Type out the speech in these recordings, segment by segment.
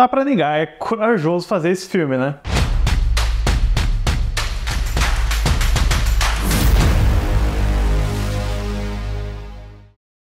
dá para negar, é corajoso fazer esse filme, né?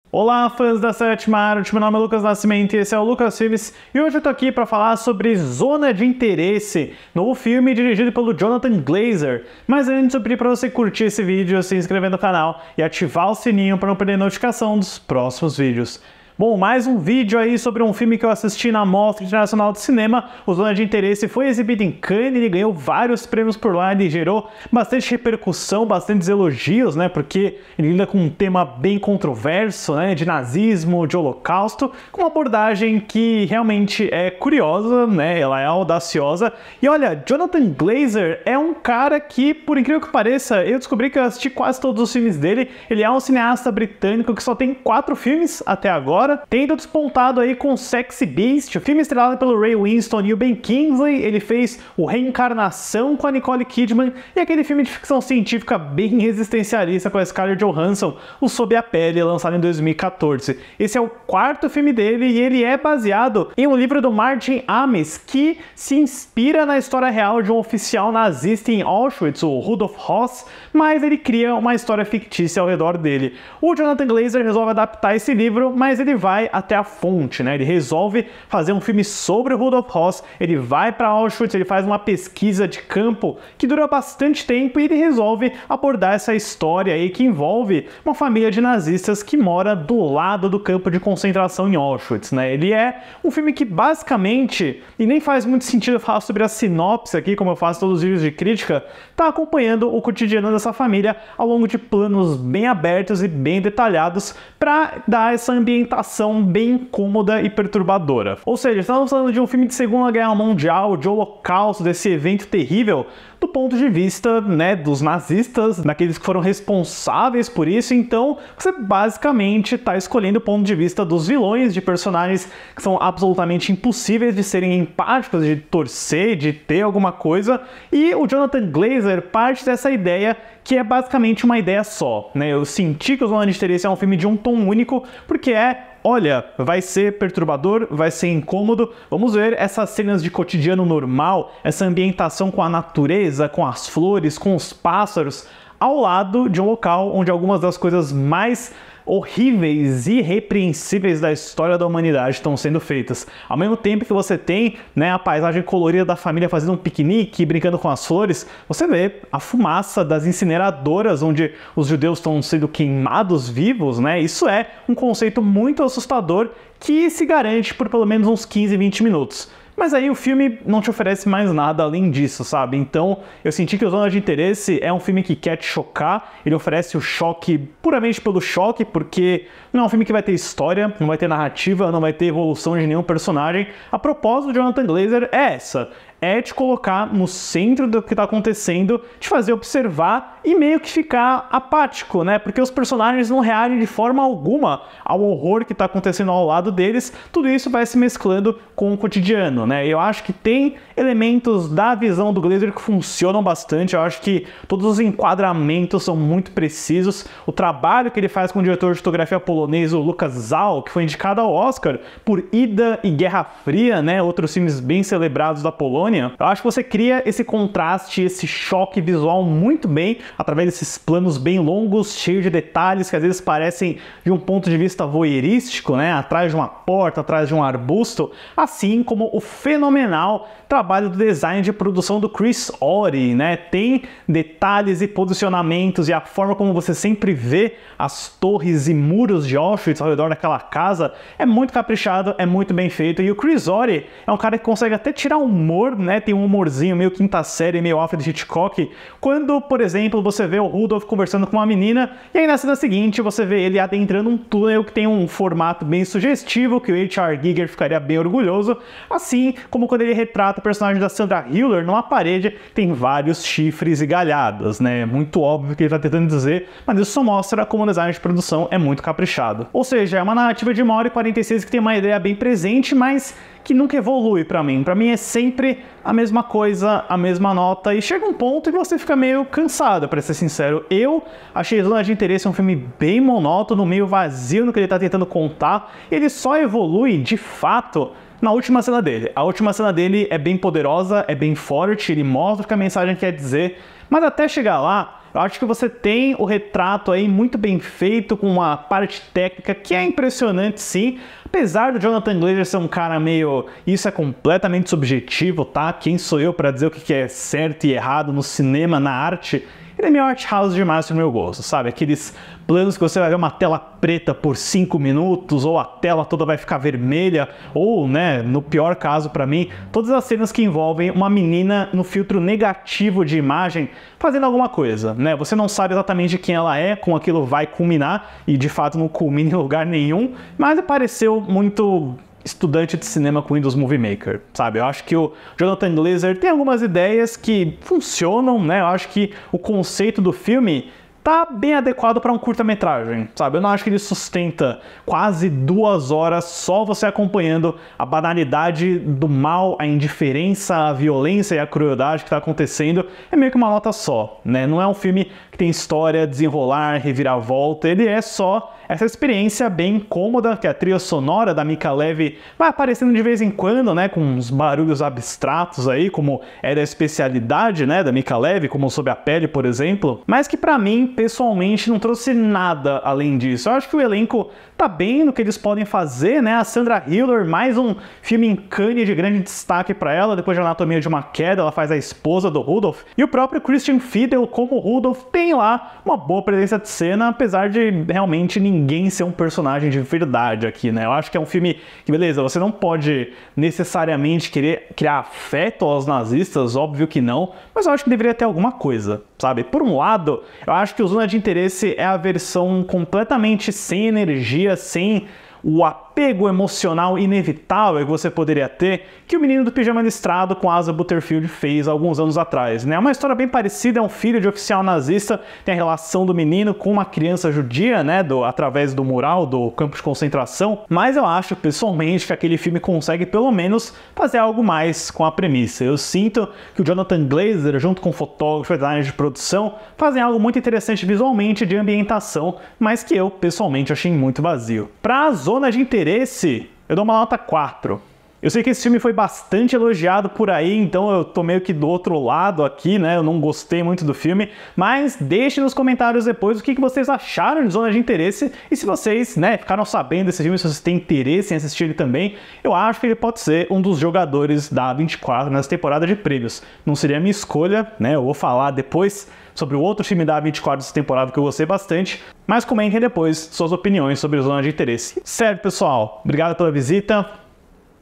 Olá, fãs da sétima arte, meu nome é Lucas Nascimento e esse é o Lucas Filmes e hoje eu tô aqui para falar sobre Zona de Interesse, novo filme dirigido pelo Jonathan Glazer. Mas antes eu pedi para você curtir esse vídeo, se inscrever no canal e ativar o sininho para não perder notificação dos próximos vídeos. Bom, mais um vídeo aí sobre um filme que eu assisti na Mostra Internacional de Cinema. O Zona de Interesse foi exibido em Cannes, ele ganhou vários prêmios por lá, ele gerou bastante repercussão, bastantes elogios, né? Porque ele lida com um tema bem controverso, né? De nazismo, de holocausto, com uma abordagem que realmente é curiosa, né? Ela é audaciosa. E olha, Jonathan Glazer é um cara que, por incrível que pareça, eu descobri que eu assisti quase todos os filmes dele. Ele é um cineasta britânico que só tem quatro filmes até agora agora, tendo despontado aí com Sexy Beast, o filme estrelado pelo Ray Winston e o Ben Kingsley, ele fez o Reencarnação com a Nicole Kidman e aquele filme de ficção científica bem existencialista com a Scarlett Johansson, o Sob a Pele, lançado em 2014. Esse é o quarto filme dele e ele é baseado em um livro do Martin Amis que se inspira na história real de um oficial nazista em Auschwitz, o Rudolf Hoss, mas ele cria uma história fictícia ao redor dele. O Jonathan Glazer resolve adaptar esse livro, mas ele vai até a fonte, né? Ele resolve fazer um filme sobre Rudolf Hoss, ele vai para Auschwitz, ele faz uma pesquisa de campo que dura bastante tempo e ele resolve abordar essa história aí que envolve uma família de nazistas que mora do lado do campo de concentração em Auschwitz, né? Ele é um filme que basicamente, e nem faz muito sentido falar sobre a sinopse aqui, como eu faço todos os vídeos de crítica, tá acompanhando o cotidiano dessa família ao longo de planos bem abertos e bem detalhados para dar essa ambientação bem incômoda e perturbadora. Ou seja, estamos falando de um filme de Segunda Guerra Mundial, de Holocausto, desse evento terrível, do ponto de vista né, dos nazistas, daqueles que foram responsáveis por isso, então você basicamente está escolhendo o ponto de vista dos vilões, de personagens que são absolutamente impossíveis de serem empáticos, de torcer, de ter alguma coisa, e o Jonathan Glazer parte dessa ideia que é basicamente uma ideia só. Né? Eu senti que o Zona de Interesse é um filme de um tom único, porque é olha, vai ser perturbador, vai ser incômodo. Vamos ver essas cenas de cotidiano normal, essa ambientação com a natureza, com as flores, com os pássaros, ao lado de um local onde algumas das coisas mais horríveis e irrepreensíveis da história da humanidade estão sendo feitas. Ao mesmo tempo que você tem né, a paisagem colorida da família fazendo um piquenique, brincando com as flores, você vê a fumaça das incineradoras onde os judeus estão sendo queimados vivos, né? Isso é um conceito muito assustador que se garante por pelo menos uns 15, 20 minutos. Mas aí o filme não te oferece mais nada além disso, sabe? Então eu senti que o Zona de Interesse é um filme que quer te chocar, ele oferece o choque puramente pelo choque, porque não é um filme que vai ter história, não vai ter narrativa, não vai ter evolução de nenhum personagem. A proposta do Jonathan Glazer é essa: é te colocar no centro do que está acontecendo, te fazer observar e meio que ficar apático, né? Porque os personagens não reagem de forma alguma ao horror que está acontecendo ao lado deles. Tudo isso vai se mesclando com o cotidiano, né? Eu acho que tem elementos da visão do Glazer que funcionam bastante. Eu acho que todos os enquadramentos são muito precisos. O trabalho que ele faz com o diretor de fotografia polonês, o Lucas Zal, que foi indicado ao Oscar por Ida e Guerra Fria, né? Outros filmes bem celebrados da Polônia. Babilônia, né? eu acho que você cria esse contraste, esse choque visual muito bem através desses planos bem longos, cheios de detalhes que às vezes parecem de um ponto de vista voyeurístico, né? Atrás de uma porta, atrás de um arbusto, assim como o fenomenal trabalho do design de produção do Chris Ori, né? Tem detalhes e posicionamentos e a forma como você sempre vê as torres e muros de Auschwitz ao redor daquela casa é muito caprichado, é muito bem feito e o Chris Ori é um cara que consegue até tirar humor né, tem um humorzinho meio quinta série, meio Alfred Hitchcock, quando, por exemplo, você vê o Rudolph conversando com uma menina, e aí na cena seguinte você vê ele adentrando um túnel que tem um formato bem sugestivo, que o H.R. Giger ficaria bem orgulhoso, assim como quando ele retrata o personagem da Sandra Hiller numa parede, tem vários chifres e galhadas, né? Muito óbvio que ele está tentando dizer, mas isso só mostra como o design de produção é muito caprichado. Ou seja, é uma narrativa de uma hora e 46 que tem uma ideia bem presente, mas que nunca evolui para mim. Para mim é sempre a mesma coisa, a mesma nota e chega um ponto que você fica meio cansado, para ser sincero. Eu achei Zona de Interesse um filme bem monótono, meio vazio no que ele tá tentando contar. Ele só evolui de fato na última cena dele. A última cena dele é bem poderosa, é bem forte, ele mostra o que a mensagem quer dizer, mas até chegar lá, eu acho que você tem o retrato aí muito bem feito, com uma parte técnica que é impressionante sim, Apesar do Jonathan Glazer ser um cara meio. Isso é completamente subjetivo, tá? Quem sou eu para dizer o que é certo e errado no cinema, na arte? Ele é meio art house demais pro meu gosto, sabe? Aqueles planos que você vai ver uma tela preta por 5 minutos, ou a tela toda vai ficar vermelha, ou, né, no pior caso para mim, todas as cenas que envolvem uma menina no filtro negativo de imagem fazendo alguma coisa, né? Você não sabe exatamente de quem ela é, com aquilo vai culminar, e de fato não culmina em lugar nenhum, mas apareceu muito estudante de cinema com Windows Movie Maker, sabe? Eu acho que o Jonathan Glazer tem algumas ideias que funcionam, né? Eu acho que o conceito do filme tá bem adequado para um curta-metragem, sabe? Eu não acho que ele sustenta quase duas horas só você acompanhando a banalidade do mal, a indiferença, a violência e a crueldade que tá acontecendo. É meio que uma nota só, né? Não é um filme que tem história, desenrolar, reviravolta. Ele é só essa experiência bem cômoda que a trilha sonora da Mika Levy vai aparecendo de vez em quando, né? Com uns barulhos abstratos aí, como é da especialidade, né? Da Mika Levy, como Sob a Pele, por exemplo. Mas que para mim pessoalmente não trouxe nada além disso. Eu acho que o elenco tá bem no que eles podem fazer, né? A Sandra Hiller, mais um filme em Cannes de grande destaque para ela, depois de Anatomia de uma Queda, ela faz a esposa do Rudolph. E o próprio Christian Fiedel, como Rudolph, tem lá uma boa presença de cena, apesar de realmente ninguém ser um personagem de verdade aqui, né? Eu acho que é um filme que, beleza, você não pode necessariamente querer criar afeto aos nazistas, óbvio que não, mas eu acho que deveria ter alguma coisa, sabe? Por um lado, eu acho que o Zona de Interesse é a versão completamente sem energia sem o apoio apego emocional inevitável que você poderia ter que o menino do pijama listrado com Asa Butterfield fez alguns anos atrás. Né? É uma história bem parecida, é um filho de oficial nazista, tem a relação do menino com uma criança judia, né? Do, através do mural do campo de concentração, mas eu acho pessoalmente que aquele filme consegue pelo menos fazer algo mais com a premissa. Eu sinto que o Jonathan Glazer, junto com fotógrafos fotógrafo e designer de produção, fazem algo muito interessante visualmente de ambientação, mas que eu pessoalmente achei muito vazio. Para a zona de interesse interesse, eu dou uma nota 4. Eu sei que esse filme foi bastante elogiado por aí, então eu tô meio que do outro lado aqui, né? Eu não gostei muito do filme, mas deixe nos comentários depois o que, que vocês acharam de Zona de Interesse e se vocês, né, ficaram sabendo desse filme, se vocês têm interesse em assistir ele também, eu acho que ele pode ser um dos jogadores da 24 nessa temporada de prêmios. Não seria a minha escolha, né? Eu vou falar depois sobre o outro time da 24 dessa temporada que eu gostei bastante, mas comentem depois suas opiniões sobre Zona de Interesse. Certo, pessoal? Obrigado pela visita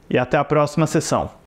e até a próxima sessão.